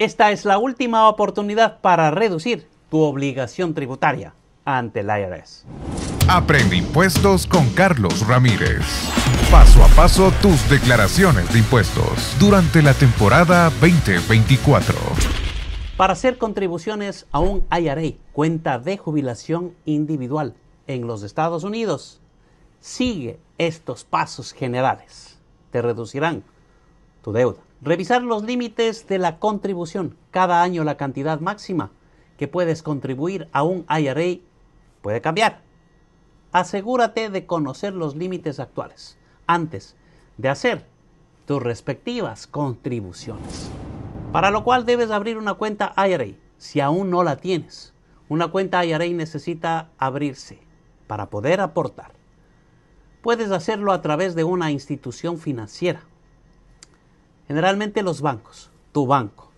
Esta es la última oportunidad para reducir tu obligación tributaria ante el IRS. Aprende impuestos con Carlos Ramírez. Paso a paso tus declaraciones de impuestos durante la temporada 2024. Para hacer contribuciones a un IRA, cuenta de jubilación individual en los Estados Unidos, sigue estos pasos generales. Te reducirán tu deuda Revisar los límites de la contribución. Cada año la cantidad máxima que puedes contribuir a un IRA puede cambiar. Asegúrate de conocer los límites actuales antes de hacer tus respectivas contribuciones. Para lo cual debes abrir una cuenta IRA si aún no la tienes. Una cuenta IRA necesita abrirse para poder aportar. Puedes hacerlo a través de una institución financiera Generalmente los bancos, tu banco,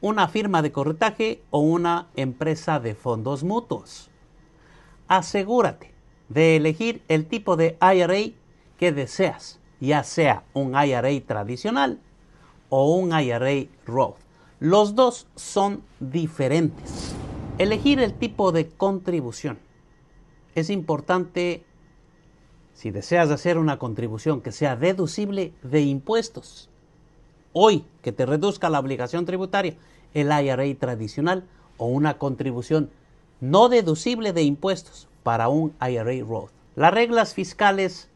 una firma de corretaje o una empresa de fondos mutuos. Asegúrate de elegir el tipo de IRA que deseas, ya sea un IRA tradicional o un IRA Roth. Los dos son diferentes. Elegir el tipo de contribución. Es importante, si deseas hacer una contribución que sea deducible de impuestos, hoy que te reduzca la obligación tributaria el IRA tradicional o una contribución no deducible de impuestos para un IRA Roth. Las reglas fiscales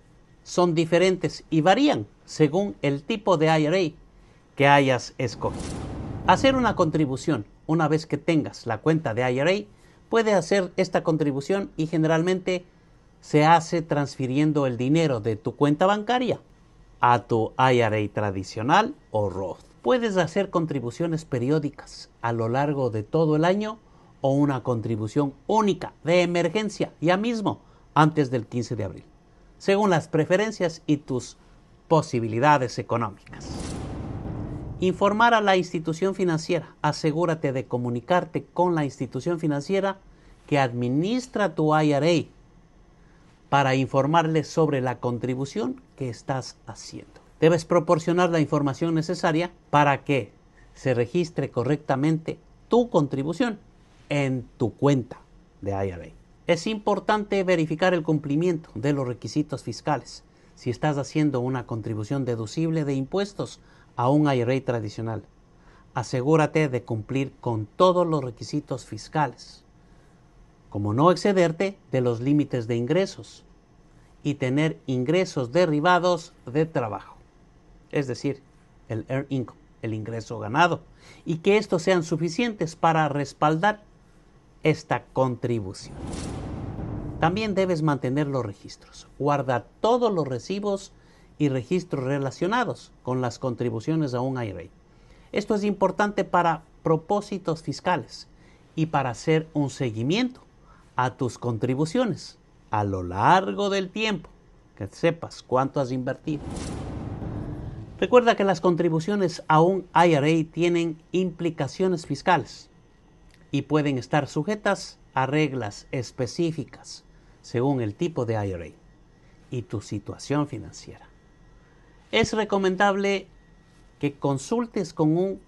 son diferentes y varían según el tipo de IRA que hayas escogido. Hacer una contribución una vez que tengas la cuenta de IRA, puede hacer esta contribución y generalmente se hace transfiriendo el dinero de tu cuenta bancaria a tu IRA tradicional o Roth. Puedes hacer contribuciones periódicas a lo largo de todo el año o una contribución única de emergencia ya mismo antes del 15 de abril, según las preferencias y tus posibilidades económicas. Informar a la institución financiera. Asegúrate de comunicarte con la institución financiera que administra tu IRA para informarle sobre la contribución que estás haciendo. Debes proporcionar la información necesaria para que se registre correctamente tu contribución en tu cuenta de IRA. Es importante verificar el cumplimiento de los requisitos fiscales si estás haciendo una contribución deducible de impuestos a un IRA tradicional. Asegúrate de cumplir con todos los requisitos fiscales como no excederte de los límites de ingresos y tener ingresos derivados de trabajo, es decir, el earn income, el ingreso ganado, y que estos sean suficientes para respaldar esta contribución. También debes mantener los registros. Guarda todos los recibos y registros relacionados con las contribuciones a un IRA. Esto es importante para propósitos fiscales y para hacer un seguimiento a tus contribuciones a lo largo del tiempo, que sepas cuánto has invertido. Recuerda que las contribuciones a un IRA tienen implicaciones fiscales y pueden estar sujetas a reglas específicas según el tipo de IRA y tu situación financiera. Es recomendable que consultes con un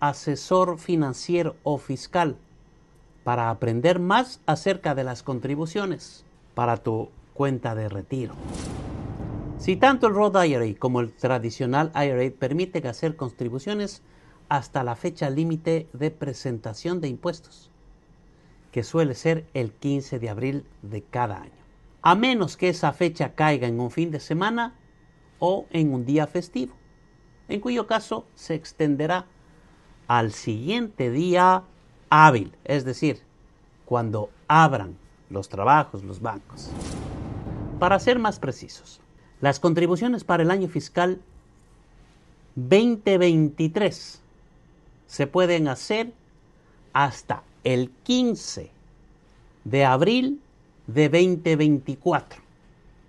asesor financiero o fiscal para aprender más acerca de las contribuciones para tu cuenta de retiro. Si tanto el Roth IRA como el tradicional IRA permiten hacer contribuciones hasta la fecha límite de presentación de impuestos, que suele ser el 15 de abril de cada año. A menos que esa fecha caiga en un fin de semana o en un día festivo, en cuyo caso se extenderá al siguiente día hábil, es decir, cuando abran los trabajos, los bancos. Para ser más precisos, las contribuciones para el año fiscal 2023 se pueden hacer hasta el 15 de abril de 2024.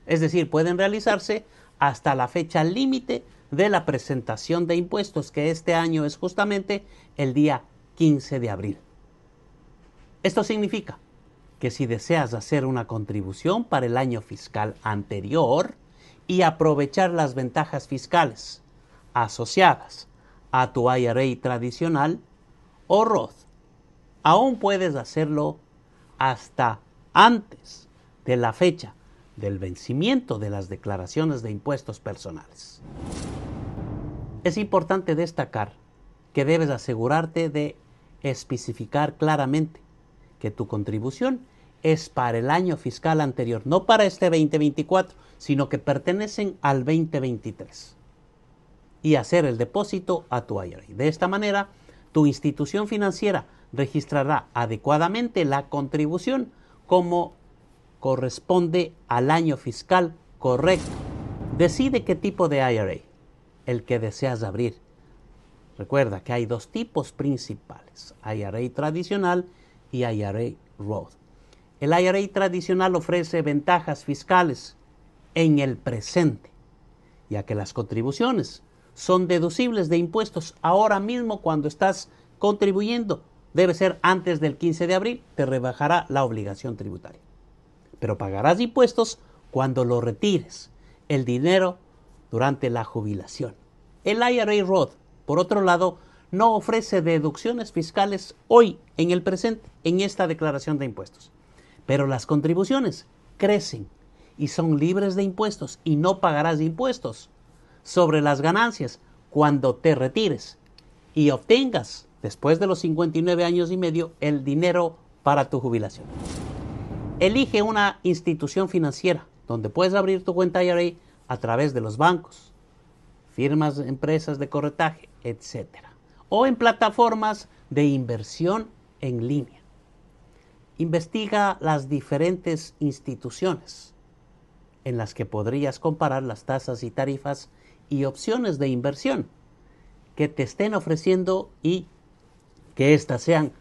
Es decir, pueden realizarse hasta la fecha límite de la presentación de impuestos, que este año es justamente el día 15 de abril. Esto significa que si deseas hacer una contribución para el año fiscal anterior y aprovechar las ventajas fiscales asociadas a tu IRA tradicional o Roth, aún puedes hacerlo hasta antes de la fecha del vencimiento de las declaraciones de impuestos personales. Es importante destacar que debes asegurarte de especificar claramente que tu contribución es para el año fiscal anterior, no para este 2024, sino que pertenecen al 2023. Y hacer el depósito a tu IRA. De esta manera, tu institución financiera registrará adecuadamente la contribución como corresponde al año fiscal correcto. Decide qué tipo de IRA, el que deseas abrir. Recuerda que hay dos tipos principales, IRA tradicional y IRA Roth. El IRA tradicional ofrece ventajas fiscales en el presente, ya que las contribuciones son deducibles de impuestos ahora mismo cuando estás contribuyendo. Debe ser antes del 15 de abril, te rebajará la obligación tributaria. Pero pagarás impuestos cuando lo retires, el dinero durante la jubilación. El IRA Roth, por otro lado, no ofrece deducciones fiscales hoy, en el presente, en esta declaración de impuestos. Pero las contribuciones crecen y son libres de impuestos y no pagarás impuestos sobre las ganancias cuando te retires y obtengas, después de los 59 años y medio, el dinero para tu jubilación. Elige una institución financiera donde puedes abrir tu cuenta IRA a través de los bancos, firmas, empresas de corretaje, etcétera o en plataformas de inversión en línea. Investiga las diferentes instituciones en las que podrías comparar las tasas y tarifas y opciones de inversión que te estén ofreciendo y que éstas sean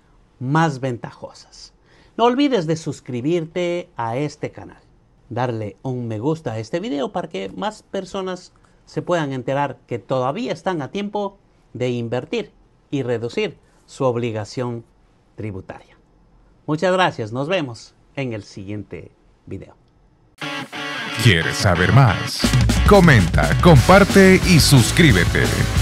más ventajosas. No olvides de suscribirte a este canal, darle un me gusta a este video para que más personas se puedan enterar que todavía están a tiempo de invertir y reducir su obligación tributaria. Muchas gracias, nos vemos en el siguiente video. ¿Quieres saber más? Comenta, comparte y suscríbete.